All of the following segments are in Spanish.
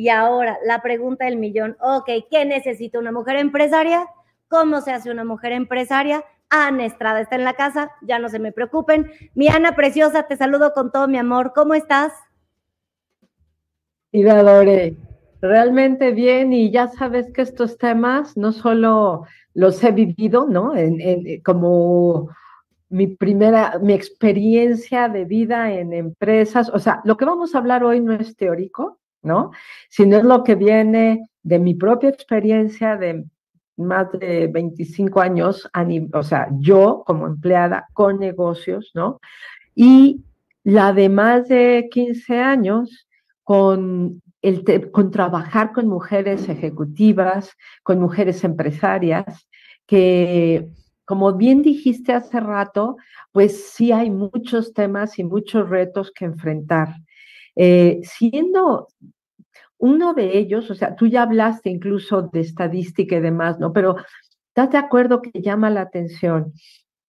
Y ahora, la pregunta del millón, ok, ¿qué necesita una mujer empresaria? ¿Cómo se hace una mujer empresaria? Ana Estrada está en la casa, ya no se me preocupen. Mi Ana preciosa, te saludo con todo mi amor. ¿Cómo estás? Mira, adoré. realmente bien y ya sabes que estos temas no solo los he vivido, ¿no? Eh, como mi primera, mi experiencia de vida en empresas, o sea, lo que vamos a hablar hoy no es teórico, ¿no? Sino es lo que viene de mi propia experiencia de más de 25 años, o sea, yo como empleada con negocios, ¿no? Y la de más de 15 años con, el con trabajar con mujeres ejecutivas, con mujeres empresarias, que como bien dijiste hace rato, pues sí hay muchos temas y muchos retos que enfrentar. Eh, siendo uno de ellos, o sea, tú ya hablaste incluso de estadística y demás, ¿no? Pero ¿estás de acuerdo que llama la atención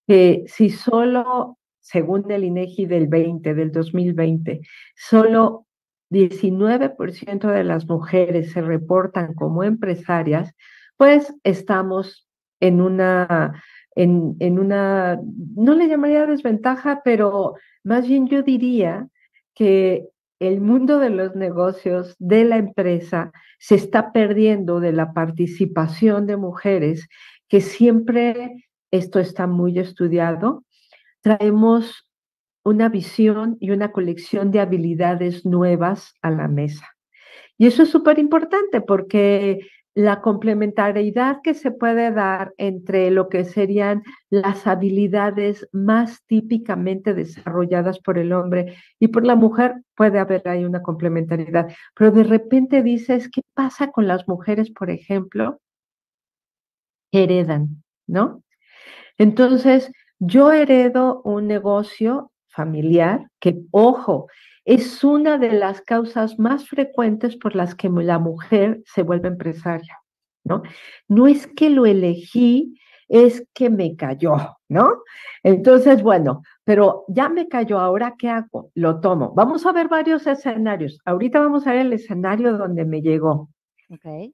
que si solo, según el INEGI del 20, del 2020, solo 19% de las mujeres se reportan como empresarias, pues estamos en una, en, en una, no le llamaría desventaja, pero más bien yo diría que el mundo de los negocios, de la empresa, se está perdiendo de la participación de mujeres, que siempre esto está muy estudiado. Traemos una visión y una colección de habilidades nuevas a la mesa. Y eso es súper importante porque la complementariedad que se puede dar entre lo que serían las habilidades más típicamente desarrolladas por el hombre y por la mujer, puede haber ahí una complementariedad. Pero de repente dices, ¿qué pasa con las mujeres, por ejemplo? Heredan, ¿no? Entonces, yo heredo un negocio familiar que, ojo, es una de las causas más frecuentes por las que la mujer se vuelve empresaria, ¿no? No es que lo elegí, es que me cayó, ¿no? Entonces, bueno, pero ya me cayó, ahora qué hago? Lo tomo. Vamos a ver varios escenarios. Ahorita vamos a ver el escenario donde me llegó.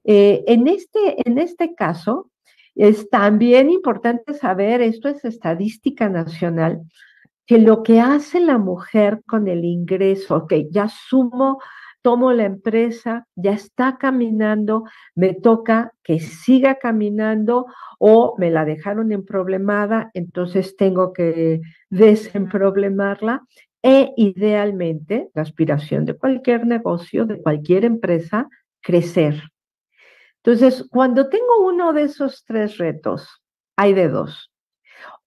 Eh, en, este, en este caso, es también importante saber, esto es estadística nacional, que lo que hace la mujer con el ingreso, ok, ya sumo, tomo la empresa, ya está caminando, me toca que siga caminando o me la dejaron emproblemada, entonces tengo que desemproblemarla e idealmente la aspiración de cualquier negocio, de cualquier empresa, crecer. Entonces, cuando tengo uno de esos tres retos, hay de dos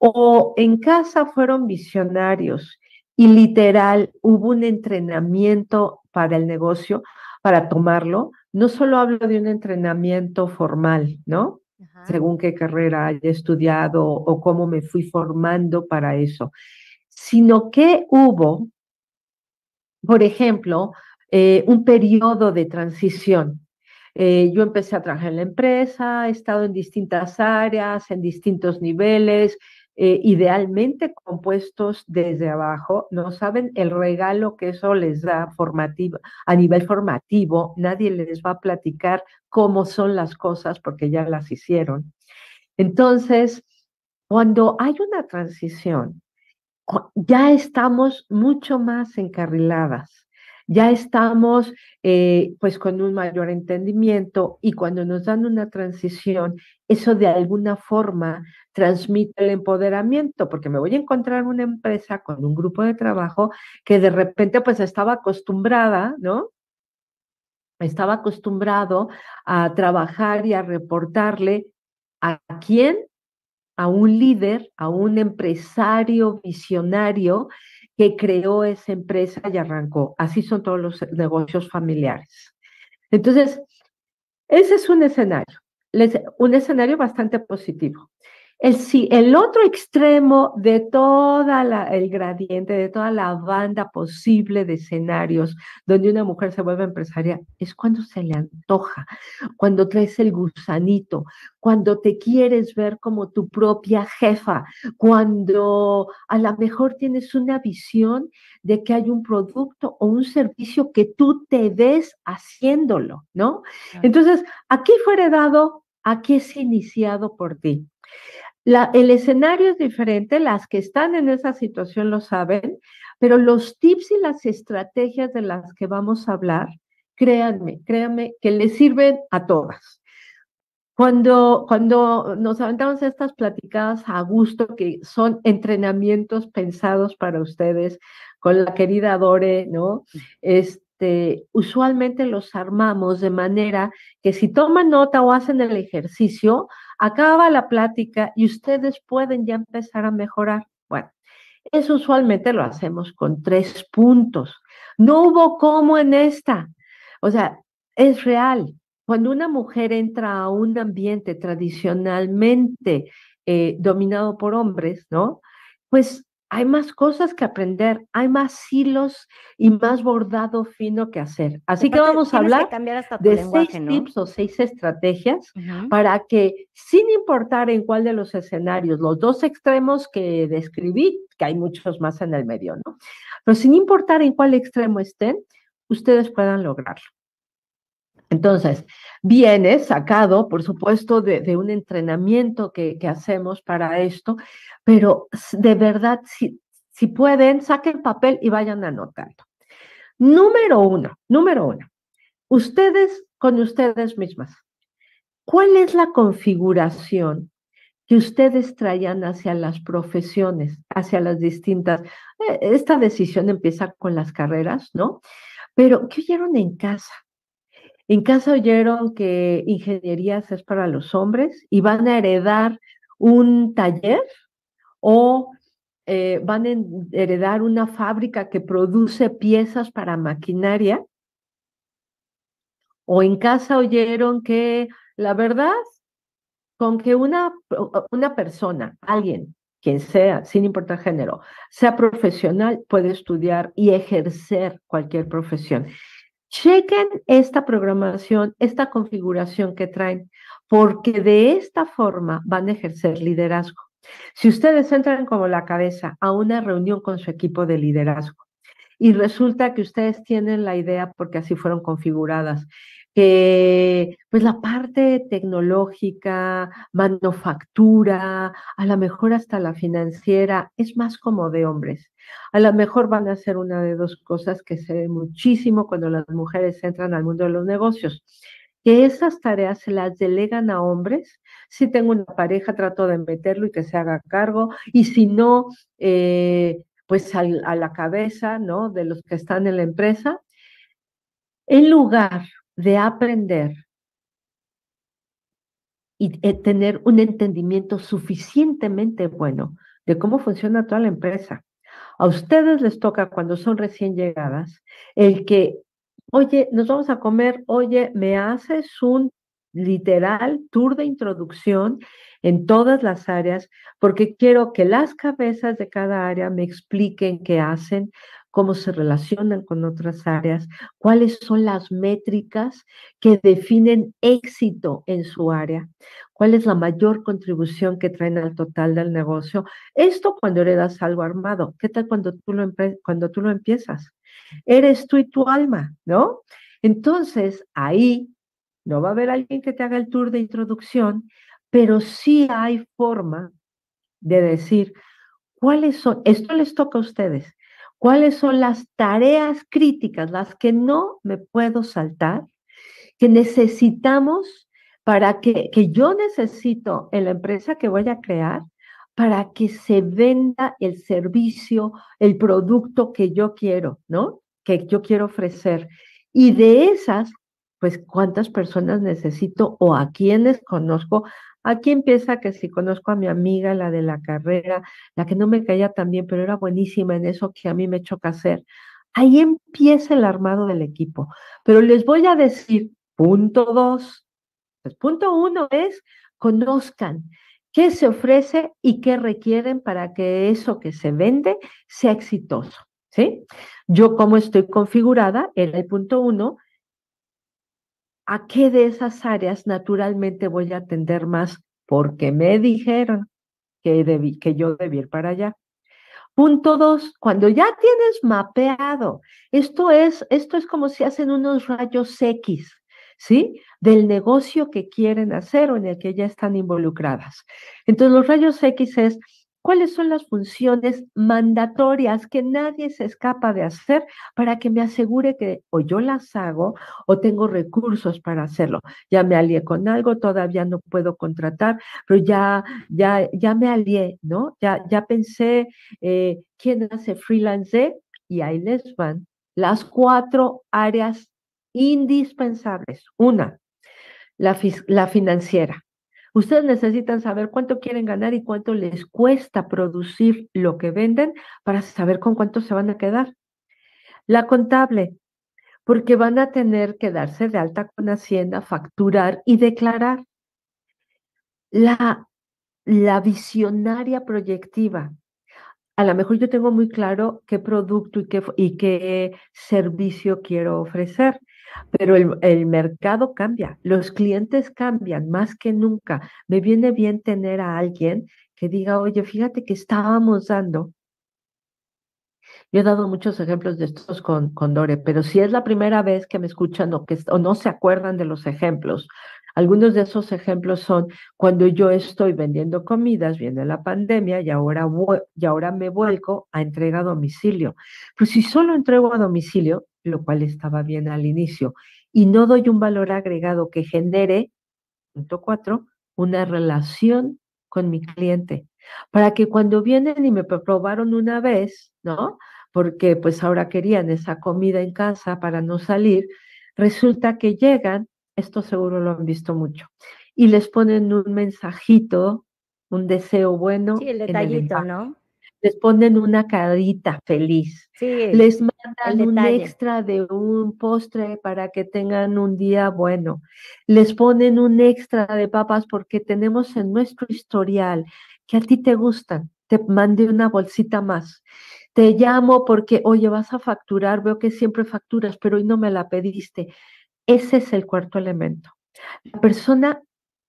o en casa fueron visionarios y literal hubo un entrenamiento para el negocio, para tomarlo. No solo hablo de un entrenamiento formal, ¿no? Según qué carrera haya estudiado o cómo me fui formando para eso, sino que hubo, por ejemplo, eh, un periodo de transición. Eh, yo empecé a trabajar en la empresa, he estado en distintas áreas, en distintos niveles, eh, idealmente compuestos desde abajo, no saben el regalo que eso les da a nivel formativo, nadie les va a platicar cómo son las cosas porque ya las hicieron. Entonces, cuando hay una transición, ya estamos mucho más encarriladas ya estamos eh, pues con un mayor entendimiento y cuando nos dan una transición, eso de alguna forma transmite el empoderamiento, porque me voy a encontrar una empresa con un grupo de trabajo que de repente pues estaba acostumbrada, ¿no? Estaba acostumbrado a trabajar y a reportarle a quién, a un líder, a un empresario visionario que creó esa empresa y arrancó. Así son todos los negocios familiares. Entonces, ese es un escenario, un escenario bastante positivo. El, el otro extremo de todo el gradiente, de toda la banda posible de escenarios donde una mujer se vuelve empresaria, es cuando se le antoja, cuando traes el gusanito, cuando te quieres ver como tu propia jefa, cuando a lo mejor tienes una visión de que hay un producto o un servicio que tú te ves haciéndolo, ¿no? Entonces, aquí fue heredado, aquí es iniciado por ti el escenario es diferente, las que están en esa situación lo saben, pero los tips y las estrategias de las que vamos a hablar, créanme, créanme que les sirven a todas. Cuando, cuando nos aventamos estas platicadas a gusto, que son entrenamientos pensados para ustedes con la querida Dore, ¿no? Este, usualmente los armamos de manera que si toman nota o hacen el ejercicio, acaba la plática y ustedes pueden ya empezar a mejorar. Bueno, eso usualmente lo hacemos con tres puntos. No hubo como en esta. O sea, es real. Cuando una mujer entra a un ambiente tradicionalmente eh, dominado por hombres, ¿no? Pues hay más cosas que aprender, hay más hilos y más bordado fino que hacer. Así que vamos a hablar de seis tips o seis estrategias para que, sin importar en cuál de los escenarios, los dos extremos que describí, que hay muchos más en el medio, ¿no? Pero sin importar en cuál extremo estén, ustedes puedan lograrlo. Entonces, viene sacado, por supuesto, de, un entrenamiento que, hacemos para esto, pero de verdad, si, si pueden, saquen papel y vayan anotando. Número uno, número uno, ustedes con ustedes mismas. ¿Cuál es la configuración que ustedes traían hacia las profesiones, hacia las distintas. Eh, esta decisión empieza con las carreras, ¿no? Pero, ¿qué oyeron en casa? En casa oyeron que ingenierías es para los hombres y van a heredar un taller o eh, van a heredar una fábrica que produce piezas para maquinaria. O en casa oyeron que la verdad, con que una, una persona, alguien, quien sea, sin importar género, sea profesional, puede estudiar y ejercer cualquier profesión. Chequen esta programación, esta configuración que traen, porque de esta forma van a ejercer liderazgo. Si ustedes entran como la cabeza a una reunión con su equipo de liderazgo y resulta que ustedes tienen la idea porque así fueron configuradas que pues la parte tecnológica, manufactura, a lo mejor hasta la financiera, es más como de hombres. A lo mejor van a ser una de dos cosas que se ve muchísimo cuando las mujeres entran al mundo de los negocios, que esas tareas se las delegan a hombres. Si tengo una pareja, trato de meterlo y que se haga cargo, y si no, eh, pues a la cabeza, ¿no? De los que están en la empresa. En lugar de aprender y eh, tener un entendimiento suficientemente bueno de cómo funciona toda la empresa. A ustedes les toca cuando son recién llegadas el que, oye, nos vamos a comer, oye, me haces un literal tour de introducción en todas las áreas, porque quiero que las cabezas de cada área me expliquen qué hacen, cómo se relacionan con otras áreas, cuáles son las métricas que definen éxito en su área, cuál es la mayor contribución que traen al total del negocio. Esto cuando heredas algo armado, ¿qué tal cuando tú lo, cuando tú lo empiezas? Eres tú y tu alma, ¿no? Entonces, ahí no va a haber alguien que te haga el tour de introducción, pero sí hay forma de decir, ¿Cuáles son? Esto les toca a ustedes cuáles son las tareas críticas, las que no me puedo saltar, que necesitamos para que, que yo necesito en la empresa que voy a crear para que se venda el servicio, el producto que yo quiero, ¿no? Que yo quiero ofrecer. Y de esas, pues cuántas personas necesito o a quienes conozco Aquí empieza que si conozco a mi amiga, la de la carrera, la que no me caía tan bien, pero era buenísima en eso que a mí me choca hacer. Ahí empieza el armado del equipo. Pero les voy a decir, punto dos, pues punto uno es conozcan qué se ofrece y qué requieren para que eso que se vende sea exitoso. ¿sí? Yo como estoy configurada, era el punto uno, a qué de esas áreas naturalmente voy a atender más porque me dijeron que, que yo debí ir para allá. Punto dos, cuando ya tienes mapeado, esto es, esto es como si hacen unos rayos X, ¿sí? Del negocio que quieren hacer o en el que ya están involucradas. Entonces, los rayos X es, cuáles son las funciones mandatorias que nadie se escapa de hacer para que me asegure que o yo las hago o tengo recursos para hacerlo. Ya me alié con algo, todavía no puedo contratar, pero ya, ya, ya me alié, ¿no? Ya, ya pensé eh, quién hace freelance y ahí les van las cuatro áreas indispensables. Una, la financiera. Ustedes necesitan saber cuánto quieren ganar y cuánto les cuesta producir lo que venden para saber con cuánto se van a quedar. La contable, porque van a tener que darse de alta con Hacienda, facturar y declarar. La, visionaria proyectiva. A lo mejor yo tengo muy claro qué producto y qué, y qué servicio quiero ofrecer. Pero el, el, mercado cambia, los clientes cambian más que nunca. Me viene bien tener a alguien que diga, oye, fíjate que estábamos dando. Yo he dado muchos ejemplos de estos con, con Dore, pero si es la primera vez que me escuchan o, que, no se acuerdan de los ejemplos, algunos de esos ejemplos son cuando yo estoy vendiendo comidas, viene la pandemia y ahora, y ahora me vuelco a entrega a domicilio. Pues si solo entrego a domicilio, lo cual estaba bien al inicio, y no doy un valor agregado que genere, punto cuatro, una relación con mi cliente, para que cuando vienen y me probaron una vez, ¿no? Porque pues ahora querían esa comida en casa para no salir, resulta que llegan, esto seguro lo han visto mucho, y les ponen un mensajito, un deseo bueno. Sí, el detallito, ¿no? les ponen una carita feliz, les mandan un extra de un postre para que tengan un día bueno, les ponen un extra de papas porque tenemos en nuestro historial que a ti te gustan, te mandé una bolsita más. Te llamo porque, oye, vas a facturar, veo que siempre facturas, pero hoy no me la pediste. Ese es el cuarto elemento. La persona,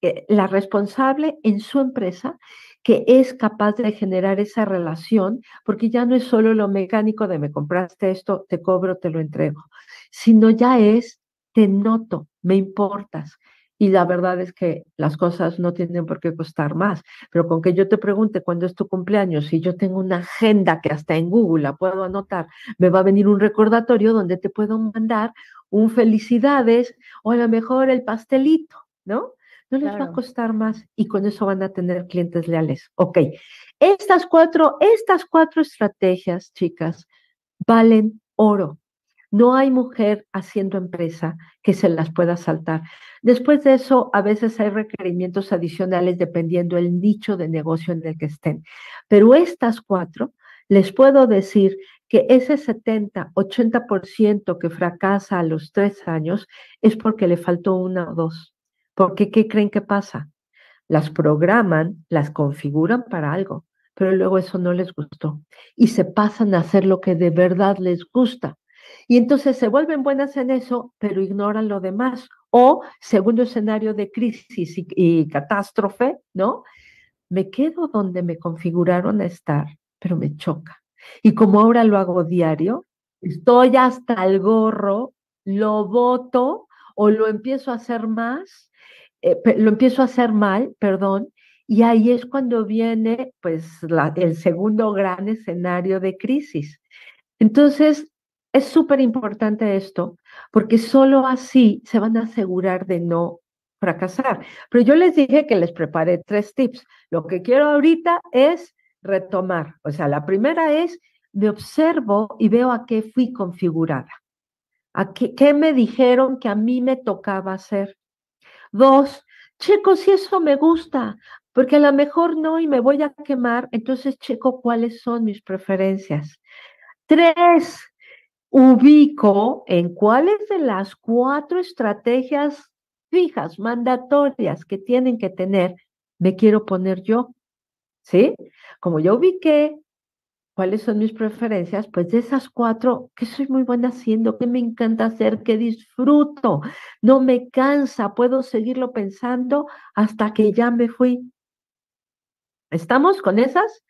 eh, la responsable en su empresa, que es capaz de generar esa relación, porque ya no es solo lo mecánico de me compraste esto, te cobro, te lo entrego, sino ya es te noto, me importas. Y la verdad es que las cosas no tienen por qué costar más, pero con que yo te pregunte cuándo es tu cumpleaños, si yo tengo una agenda que hasta en Google la puedo anotar, me va a venir un recordatorio donde te puedo mandar un felicidades o a lo mejor el pastelito, ¿no? no les va a costar más y con eso van a tener clientes leales. Ok, estas cuatro, estas cuatro estrategias, chicas, valen oro. No hay mujer haciendo empresa que se las pueda saltar. Después de eso, a veces hay requerimientos adicionales dependiendo el nicho de negocio en el que estén. Pero estas cuatro, les puedo decir que ese 70, 80% que fracasa a los tres años es porque le faltó una o dos. Porque, ¿qué creen que pasa? Las programan, las configuran para algo, pero luego eso no les gustó y se pasan a hacer lo que de verdad les gusta. Y entonces se vuelven buenas en eso, pero ignoran lo demás. O, segundo escenario de crisis y, catástrofe, ¿no? Me quedo donde me configuraron a estar, pero me choca. Y como ahora lo hago diario, estoy hasta el gorro, lo voto o lo empiezo a hacer más eh, lo empiezo a hacer mal, perdón, y ahí es cuando viene pues el segundo gran escenario de crisis. Entonces, es súper importante esto, porque solo así se van a asegurar de no fracasar. Pero yo les dije que les preparé tres tips. Lo que quiero ahorita es retomar. O sea, la primera es, me observo y veo a qué fui configurada, a qué, qué me dijeron que a mí me tocaba hacer. Dos, checo si eso me gusta, porque a lo mejor no y me voy a quemar, entonces checo cuáles son mis preferencias. Tres, ubico en cuáles de las cuatro estrategias fijas, mandatorias que tienen que tener, me quiero poner yo. ¿Sí? Como yo ubiqué cuáles son mis preferencias, pues de esas cuatro, que soy muy buena haciendo? ¿Qué me encanta hacer? que disfruto? No me cansa, puedo seguirlo pensando hasta que ya me fui. ¿Estamos con esas?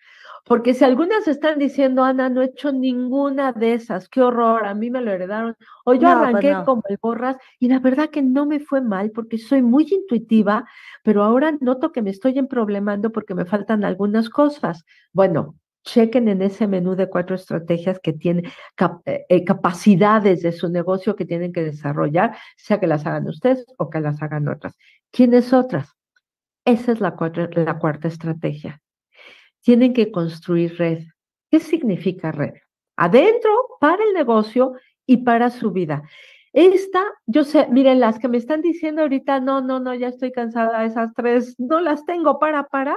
Porque si algunas están diciendo, Ana, no he hecho ninguna de esas, qué horror, a mí me lo heredaron, o yo pues arranqué como el borras y la verdad que no me fue mal porque soy muy intuitiva, pero ahora noto que me estoy emproblemando porque me faltan algunas cosas. Bueno, chequen en ese menú de cuatro estrategias que tienen eh, eh, capacidades de su negocio que tienen que desarrollar, sea que las hagan ustedes o que las hagan otras. ¿Quiénes otras? Esa es la, la cuarta estrategia. Tienen que construir red. ¿Qué significa red? Adentro, para el negocio y para su vida. Esta, yo sé, miren, las que me están diciendo ahorita, no, no, no, ya estoy cansada, esas tres, no las tengo para, para,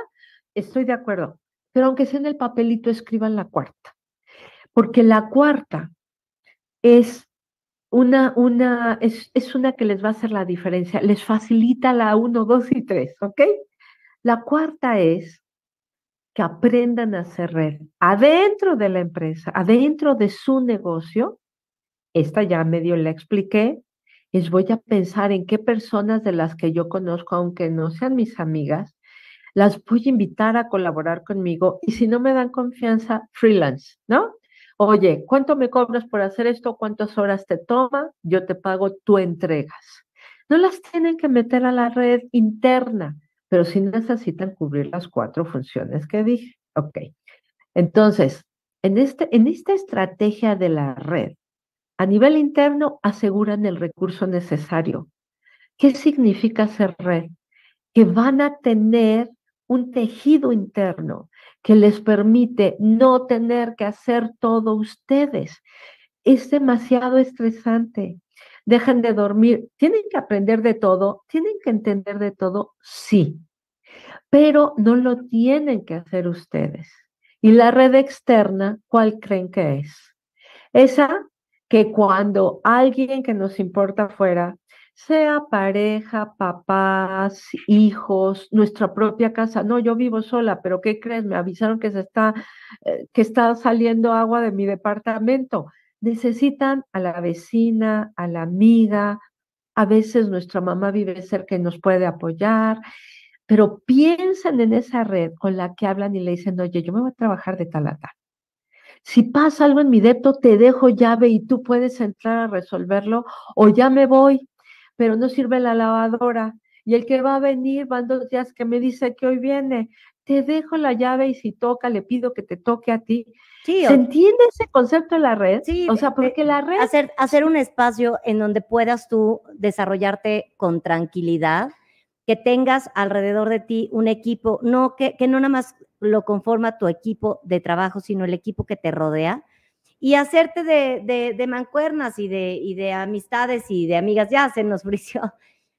estoy de acuerdo pero aunque sea en el papelito, escriban la cuarta, porque la cuarta es una, una, es, una que les va a hacer la diferencia, les facilita la uno, dos y tres, ¿ok? La cuarta es que aprendan a hacer red adentro de la empresa, adentro de su negocio. Esta ya medio la expliqué. Es voy a pensar en qué personas de las que yo conozco, aunque no sean mis amigas, las voy a invitar a colaborar conmigo y si no me dan confianza, freelance, ¿no? Oye, ¿cuánto me cobras por hacer esto? ¿Cuántas horas te toma? Yo te pago, tú entregas. No las tienen que meter a la red interna, pero sí necesitan cubrir las cuatro funciones que dije. Ok. Entonces, en, este, en esta estrategia de la red, a nivel interno aseguran el recurso necesario. ¿Qué significa ser red? Que van a tener un tejido interno que les permite no tener que hacer todo ustedes. Es demasiado estresante. dejen de dormir. ¿Tienen que aprender de todo? ¿Tienen que entender de todo? Sí. Pero no lo tienen que hacer ustedes. ¿Y la red externa cuál creen que es? Esa que cuando alguien que nos importa fuera sea pareja, papás, hijos, nuestra propia casa. No, yo vivo sola, pero ¿qué crees? Me avisaron que se está, eh, que está saliendo agua de mi departamento. Necesitan a la vecina, a la amiga. A veces nuestra mamá vive cerca que nos puede apoyar. Pero piensen en esa red con la que hablan y le dicen, oye, yo me voy a trabajar de tal a tal. Si pasa algo en mi depto, te dejo llave y tú puedes entrar a resolverlo o ya me voy pero no sirve la lavadora. Y el que va a venir, van dos días que me dice que hoy viene, te dejo la llave y si toca, le pido que te toque a ti. ¿Se entiende ese concepto de la red? Sí, o sea, porque eh, la red... Hacer, hacer un espacio en donde puedas tú desarrollarte con tranquilidad, que tengas alrededor de ti un equipo, no que, que no nada más lo conforma tu equipo de trabajo, sino el equipo que te rodea, y hacerte de, de, mancuernas y de, y de amistades y de amigas. Ya se nos frició.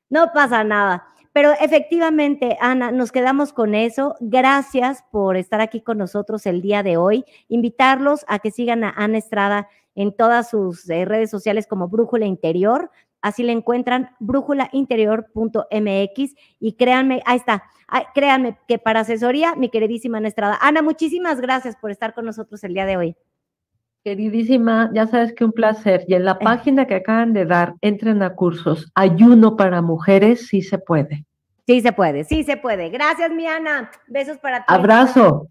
No pasa nada. Pero efectivamente, Ana, nos quedamos con eso. Gracias por estar aquí con nosotros el día de hoy. Invitarlos a que sigan a Ana Estrada en todas sus eh, redes sociales como Brújula Interior. Así le encuentran brújulainterior.mx y créanme, ahí está, créanme que para asesoría, mi queridísima Ana Estrada. Ana, muchísimas gracias por estar con nosotros el día de hoy. Queridísima, ya sabes que un placer. Y en la eh. página que acaban de dar, entren a cursos. Ayuno para mujeres, sí se puede. Sí se puede, sí se puede. Gracias, Miana. Besos para ti. Abrazo.